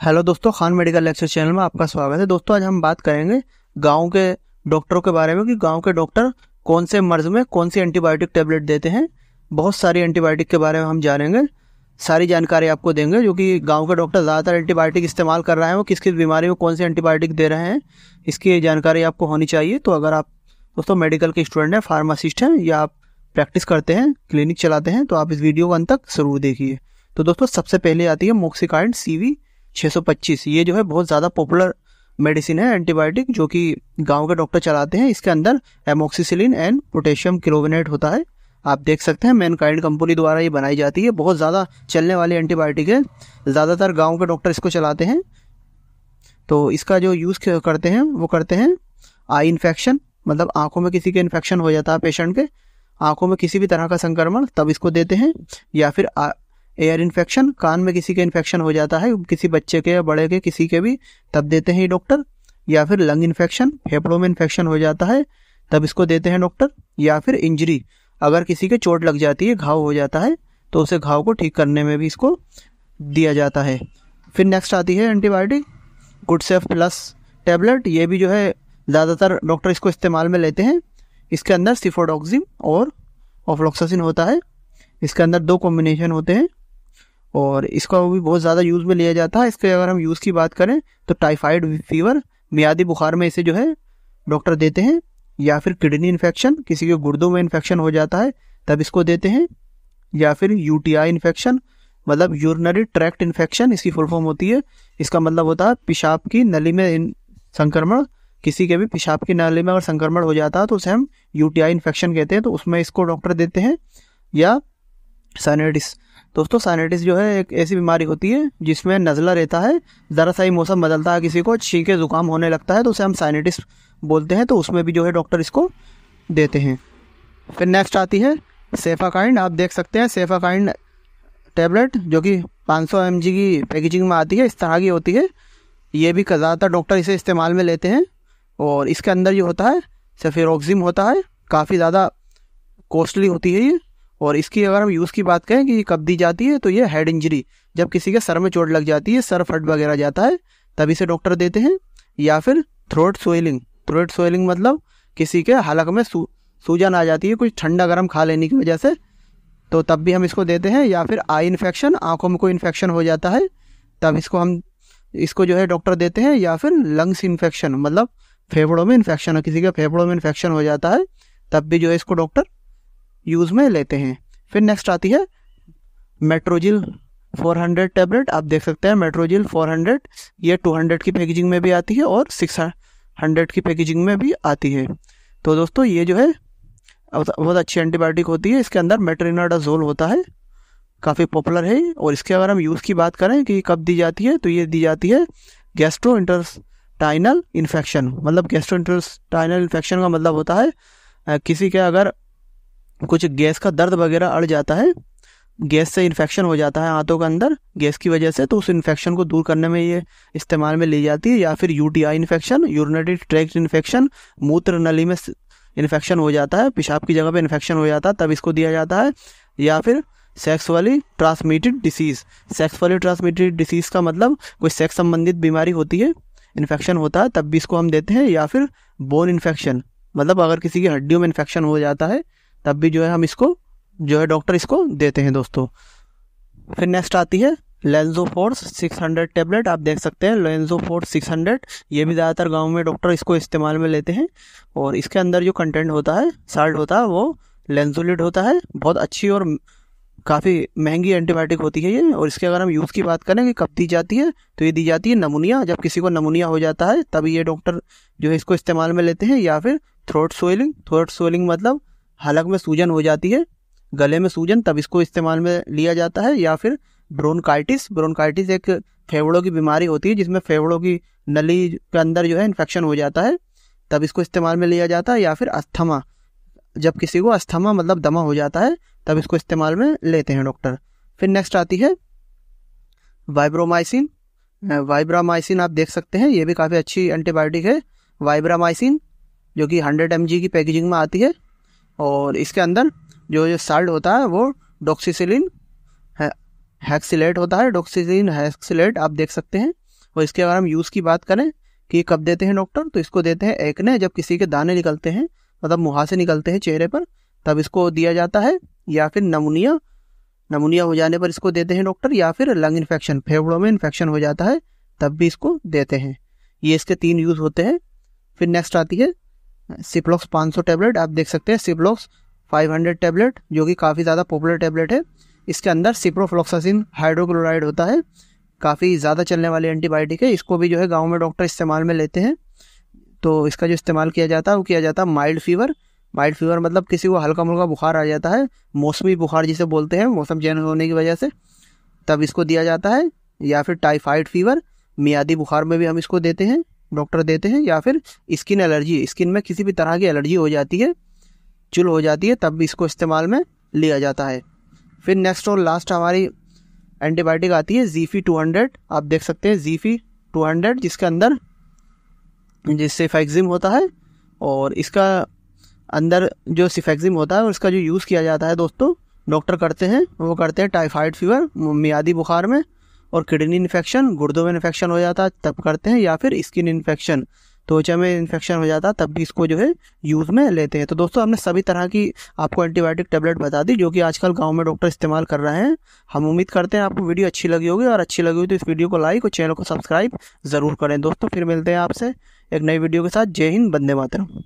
hello दोस्तों Khan medical lecture channel में आपका स्वागत है दोस्तों आज हम बात करेंगे गांव के डॉक्टरों के बारे में कि गांव के डॉक्टर कौन से मर्ज में कौन सी एंटीबायोटिक टेबलेट देते हैं बहुत सारी एंटीबायोटिक के बारे में हम जानेंगे सारी जानकारी आपको देंगे जो कि गाँव के डॉक्टर ज़्यादातर एंटीबायोटिक इस्तेमाल कर रहे हैं वो किस किस बीमारी में कौन से एंटीबायोटिक दे रहे हैं इसकी जानकारी आपको होनी चाहिए तो अगर आप दोस्तों मेडिकल के स्टूडेंट हैं फार्मासिस्ट हैं या आप प्रैक्टिस करते हैं क्लिनिक चलाते हैं तो आप इस वीडियो को अंत तक ज़रूर देखिए तो दोस्तों सबसे पहले आती है मोक्सिकाइंड सी 625 ये जो है बहुत ज़्यादा पॉपुलर मेडिसिन है एंटीबायोटिक जो कि गांव के डॉक्टर चलाते हैं इसके अंदर एमोक्सीसिलिन एंड पोटेशियम क्लोविनेट होता है आप देख सकते हैं मैनकाइंड कंपनी द्वारा ये बनाई जाती है बहुत ज़्यादा चलने वाली एंटीबायोटिक है ज़्यादातर गाँव के डॉक्टर इसको चलाते हैं तो इसका जो यूज़ करते हैं वो करते हैं आई इन्फेक्शन मतलब आंखों में किसी के इन्फेक्शन हो जाता है पेशेंट के आंखों में किसी भी तरह का संक्रमण तब इसको देते हैं या फिर एयर इन्फेक्शन कान में किसी के इन्फेक्शन हो जाता है किसी बच्चे के या बड़े के किसी के भी तब देते हैं ये डॉक्टर या फिर लंग इन्फेक्शन फेफड़ों में इन्फेक्शन हो जाता है तब इसको देते हैं डॉक्टर या फिर इंजरी अगर किसी के चोट लग जाती है घाव हो जाता है तो उसे घाव को ठीक करने में भी इसको दिया जाता है फिर नेक्स्ट आती है एंटीबायोटिक गुडसेफ प्लस टैबलेट ये भी जो है ज़्यादातर डॉक्टर इसको इस्तेमाल में लेते हैं इसके अंदर सिफोडॉक्सिम और ऑफ्लोक्सासिन होता है इसके अंदर दो कॉम्बिनेशन होते हैं और इसका भी बहुत ज़्यादा यूज़ में लिया जाता है इसके अगर हम यूज़ की बात करें तो टाइफाइड फीवर मियादी बुखार में इसे जो है डॉक्टर देते हैं या फिर किडनी इन्फेक्शन किसी के गुर्दों में इन्फेक्शन हो जाता है तब इसको देते हैं या फिर यूटीआई इन्फेक्शन मतलब यूरिनरी ट्रैक्ट इन्फेक्शन इसकी फुल फॉर्म होती है इसका मतलब होता है पेशाब की नली में संक्रमण किसी के भी पेशाब की नली में अगर संक्रमण हो जाता है तो उसे हम यूटीआई इन्फेक्शन कहते हैं तो उसमें इसको डॉक्टर देते हैं या सैनिटिस दोस्तों साइनाइटिस जो है एक ऐसी बीमारी होती है जिसमें नज़ला रहता है ज़रा सा ही मौसम बदलता है किसी को छींके ज़ुकाम होने लगता है तो उसे हम साइनाइटिस बोलते हैं तो उसमें भी जो है डॉक्टर इसको देते हैं फिर नेक्स्ट आती है सेफाकाइंड आप देख सकते हैं सेफाकाइंड टेबलेट जो कि 500 सौ की पैकेजिंग में आती है इस तरह की होती है ये भी ज़्यादातर डॉक्टर इसे इस्तेमाल में लेते हैं और इसके अंदर जो होता है सेफेरोक्सिम होता है काफ़ी ज़्यादा कॉस्टली होती है ये और इसकी अगर हम यूज़ की बात करें कि ये कब दी जाती है तो ये हेड इंजरी जब किसी के सर में चोट लग जाती है सर फट वगैरह जाता है तभी से डॉक्टर देते हैं या फिर थ्रोट सोइलिंग थ्रोट सोइलिंग मतलब किसी के हलक में सू सूजन आ जाती है कुछ ठंडा गर्म खा लेने की वजह से तो तब भी हम इसको देते हैं या फिर आई इन्फेक्शन आँखों में कोई इन्फेक्शन हो जाता है तब इसको हम इसको जो है डॉक्टर देते हैं या फिर लंग्स इन्फेक्शन मतलब फेफड़ों में इन्फेक्शन किसी के फेफड़ों में इन्फेक्शन हो जाता है तब भी जो है इसको डॉक्टर यूज़ में लेते हैं फिर नेक्स्ट आती है मेट्रोजिल 400 टैबलेट आप देख सकते हैं मेट्रोजिल 400 ये 200 की पैकेजिंग में भी आती है और 600 की पैकेजिंग में भी आती है तो दोस्तों ये जो है बहुत अच्छी एंटीबायोटिक होती है इसके अंदर मेट्रीनाडाजोल होता है काफ़ी पॉपुलर है और इसके अगर हम यूज़ की बात करें कि कब दी जाती है तो ये दी जाती है गैस्ट्रो इंटरस्टाइनल इन्फेक्शन मतलब गैस्ट्रो इंटरस्टाइनल इन्फेक्शन का मतलब होता है किसी के अगर कुछ गैस का दर्द वगैरह अड़ जाता है गैस से इन्फेक्शन हो जाता है आंतों के अंदर गैस की वजह से तो उस इन्फेक्शन को दूर करने में ये इस्तेमाल में ली जाती है या फिर UTI infection urinary tract infection मूत्र नली में इन्फेक्शन हो जाता है पेशाब की जगह पे इन्फेक्शन हो जाता है तब इसको दिया जाता है या फिर sexually transmitted disease sexually transmitted disease का मतलब कोई सेक्स संबंधित बीमारी होती है इन्फेक्शन होता है तब भी इसको हम देते हैं या फिर बोन इन्फेक्शन मतलब अगर किसी की हड्डियों में इन्फेक्शन हो जाता है तब भी जो है हम इसको जो है डॉक्टर इसको देते हैं दोस्तों फिर नेक्स्ट आती है लेंजो फोर्स सिक्स हंड्रेड टेबलेट आप देख सकते हैं लेंजो फोर्स सिक्स हंड्रेड ये भी ज़्यादातर गाँव में डॉक्टर इसको इस्तेमाल में लेते हैं और इसके अंदर जो कंटेंट होता है साल्ट होता है वो लेंजोलिड होता है बहुत अच्छी और काफ़ी महंगी एंटीबायोटिक होती है ये और इसके अगर हम यूज़ की बात करें कि कब दी जाती है तो ये दी जाती है नमूनिया जब किसी को नमूनिया हो जाता है तभी ये डॉक्टर जो है इसको इस्तेमाल में लेते हैं या फिर थ्रोट सोइलिंग थ्रोट सोइलिंग मतलब हलक में सूजन हो जाती है गले में सूजन तब इसको इस्तेमाल में लिया जाता है या फिर ब्रोनकाइटिस ब्रोनकाइटिस एक फेफड़ों की बीमारी होती है जिसमें फेफड़ों की नली के अंदर जो है इन्फेक्शन हो जाता है तब इसको इस्तेमाल में लिया जाता है या फिर अस्थमा जब किसी को अस्थमा मतलब दमा हो जाता है तब इसको इस्तेमाल में लेते हैं डॉक्टर फिर नेक्स्ट आती है वाइब्रोमाइसिन वाइब्रामाइसिन आप देख सकते हैं ये भी काफ़ी अच्छी एंटीबायोटिक है वाइब्रामाइसिन जो कि हंड्रेड एम की पैकेजिंग में आती है और इसके अंदर जो जो साल्ट होता है वो डॉक्सीसिलिन हैक्सीट होता है डॉक्सीसिलिन हैक्सीट आप देख सकते हैं और इसके अगर हम यूज़ की बात करें कि कब देते हैं डॉक्टर तो इसको देते हैं ने जब किसी के दाने निकलते हैं मतलब मुहासे निकलते हैं चेहरे पर तब इसको दिया जाता है या फिर नमूनिया नमूनिया हो जाने पर इसको देते हैं डॉक्टर या फिर लंग इन्फेक्शन फेफड़ों में इन्फेक्शन हो जाता है तब भी इसको देते हैं ये इसके तीन यूज़ होते हैं फिर नेक्स्ट आती है सिप्लॉक्स 500 टैबलेट आप देख सकते हैं सिप्लॉक्स 500 टैबलेट जो कि काफ़ी ज़्यादा पॉपुलर टैबलेट है इसके अंदर सिप्रोफ्लॉक्सासिन हाइड्रोक्लोराइड होता है काफ़ी ज़्यादा चलने वाली एंटीबायोटिक है इसको भी जो है गाँव में डॉक्टर इस्तेमाल में लेते हैं तो इसका जो इस्तेमाल किया जाता है वो किया जाता है माइल्ड फीवर माइल्ड फीवर मतलब किसी को हल्का मुल्का बुखार आ जाता है मौसमी बुखार जिसे बोलते हैं मौसम चेंज होने की वजह से तब इसको दिया जाता है या फिर टाइफाइड फीवर मियादी बुखार में भी हम इसको देते हैं डॉक्टर देते हैं या फिर स्किन एलर्जी स्किन में किसी भी तरह की एलर्जी हो जाती है चुल हो जाती है तब भी इसको इस्तेमाल में लिया जाता है फिर नेक्स्ट और लास्ट हमारी एंटीबायोटिक आती है जीफी टू हंड्रेड आप देख सकते हैं जीफी टू हंड्रेड जिसके अंदर जिससे फैक्जिम होता है और इसका अंदर जो सिफेक्जिम होता है और इसका जो यूज़ किया जाता है दोस्तों डॉक्टर करते हैं वो करते हैं टाइफाइड फीवर मियादी बुखार में और किडनी इन्फेक्शन गुर्दों में इन्फेक्शन हो जाता तब करते हैं या फिर स्किन इन्फेक्शन त्वचा में इन्फेक्शन हो जाता तब भी इसको जो है यूज़ में लेते हैं तो दोस्तों हमने सभी तरह की आपको एंटीबायोटिक टेबलेट बता दी जो कि आजकल गांव में डॉक्टर इस्तेमाल कर रहे हैं हम उम्मीद करते हैं आपको वीडियो अच्छी लगी होगी और अच्छी लगी होगी तो इस वीडियो को लाइक और चैनल को सब्सक्राइब ज़रूर करें दोस्तों फिर मिलते हैं आपसे एक नई वीडियो के साथ जय हिंद बंदे मातरम